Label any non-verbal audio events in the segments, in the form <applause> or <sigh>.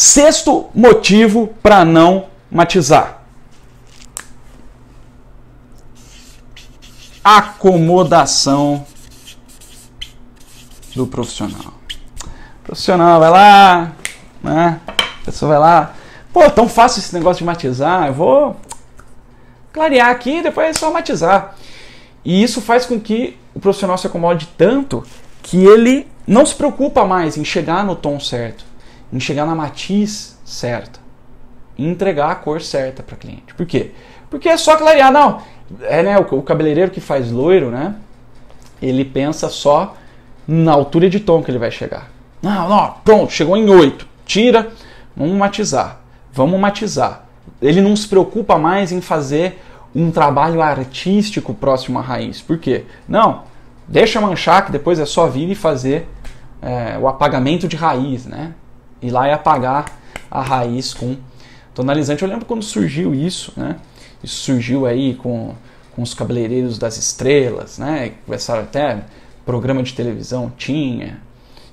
Sexto motivo para não matizar. Acomodação do profissional. O profissional vai lá, né? A pessoa vai lá, pô, é tão fácil esse negócio de matizar, eu vou clarear aqui e depois é só matizar. E isso faz com que o profissional se acomode tanto que ele não se preocupa mais em chegar no tom certo em chegar na matiz certa entregar a cor certa para cliente. Por quê? Porque é só clarear, não. É né, o, o cabeleireiro que faz loiro, né? Ele pensa só na altura de tom que ele vai chegar. Não, não, pronto, chegou em 8. Tira, vamos matizar. Vamos matizar. Ele não se preocupa mais em fazer um trabalho artístico próximo à raiz. Por quê? Não, deixa manchar que depois é só vir e fazer é, o apagamento de raiz, né? ir lá e apagar a raiz com tonalizante. Eu lembro quando surgiu isso, né? Isso surgiu aí com, com os cabeleireiros das estrelas, né? Começaram até programa de televisão tinha,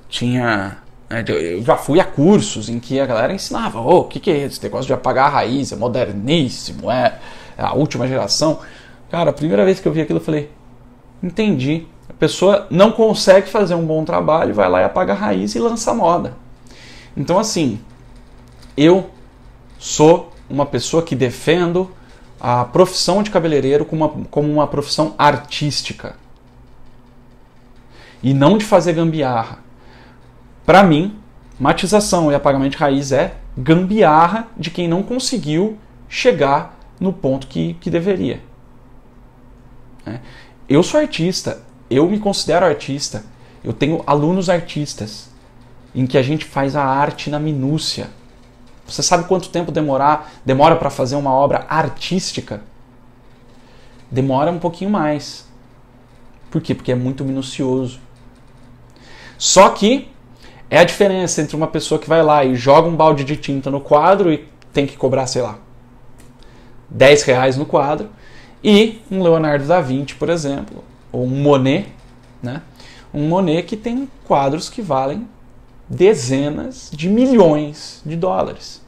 tinha né? então, eu já fui a cursos em que a galera ensinava, o oh, que, que é esse negócio de apagar a raiz, é moderníssimo, é, é a última geração. Cara, a primeira vez que eu vi aquilo eu falei, entendi. A pessoa não consegue fazer um bom trabalho, vai lá e apaga a raiz e lança a moda. Então, assim, eu sou uma pessoa que defendo a profissão de cabeleireiro como uma, como uma profissão artística e não de fazer gambiarra. Para mim, matização e apagamento de raiz é gambiarra de quem não conseguiu chegar no ponto que, que deveria. É. Eu sou artista, eu me considero artista, eu tenho alunos artistas em que a gente faz a arte na minúcia. Você sabe quanto tempo demorar, demora para fazer uma obra artística? Demora um pouquinho mais. Por quê? Porque é muito minucioso. Só que é a diferença entre uma pessoa que vai lá e joga um balde de tinta no quadro e tem que cobrar, sei lá, 10 reais no quadro, e um Leonardo da Vinci, por exemplo, ou um Monet, né? Um Monet que tem quadros que valem dezenas de milhões de dólares.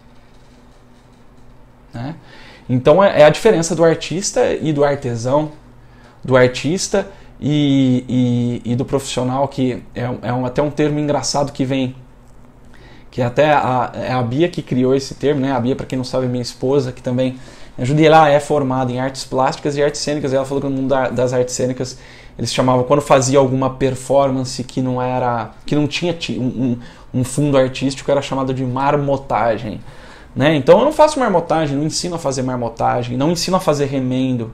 Né? Então é, é a diferença do artista e do artesão, do artista e, e, e do profissional, que é, é um, até um termo engraçado que vem, que até a, é a Bia que criou esse termo, né? A Bia, para quem não sabe, é minha esposa, que também ajudei ela, é formada em artes plásticas e artes cênicas, e ela falou que no mundo das artes cênicas eles chamavam quando fazia alguma performance que não era que não tinha um, um, um fundo artístico era chamado de marmotagem né? então eu não faço marmotagem não ensino a fazer marmotagem não ensino a fazer remendo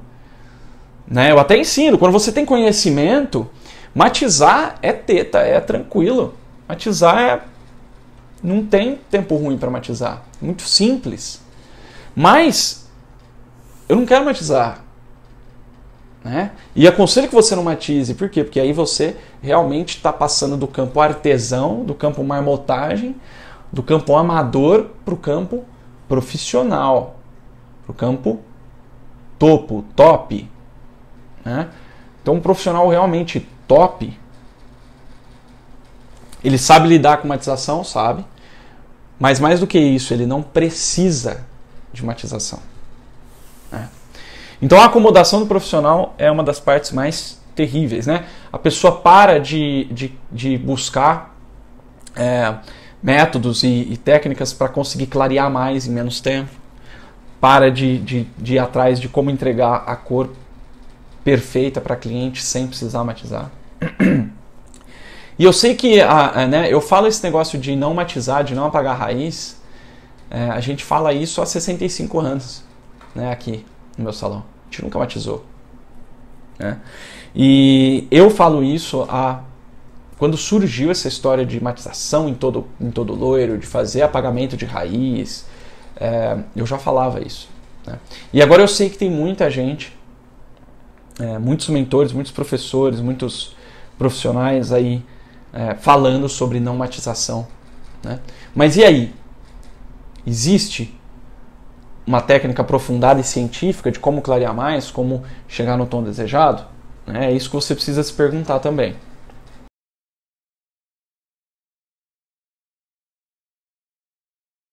né? eu até ensino quando você tem conhecimento matizar é teta é tranquilo matizar é não tem tempo ruim para matizar muito simples mas eu não quero matizar né? E aconselho que você não matize, por quê? Porque aí você realmente está passando do campo artesão, do campo marmotagem, do campo amador para o campo profissional, para o campo topo, top. Né? Então, um profissional realmente top, ele sabe lidar com matização, sabe, mas mais do que isso, ele não precisa de matização. Né? Então a acomodação do profissional é uma das partes mais terríveis, né? A pessoa para de, de, de buscar é, métodos e, e técnicas para conseguir clarear mais em menos tempo, para de, de, de ir atrás de como entregar a cor perfeita para cliente sem precisar matizar. <clears throat> E eu sei que a, a, né, eu falo esse negócio de não matizar, de não apagar a raiz, é, a gente fala isso há 65 anos né, aqui no meu salão gente nunca batizou. Né? E eu falo isso a quando surgiu essa história de matização em todo, em todo loiro, de fazer apagamento de raiz, é, eu já falava isso. Né? E agora eu sei que tem muita gente, é, muitos mentores, muitos professores, muitos profissionais aí é, falando sobre não matização. Né? Mas e aí? Existe uma técnica aprofundada e científica de como clarear mais, como chegar no tom desejado? Né? É isso que você precisa se perguntar também.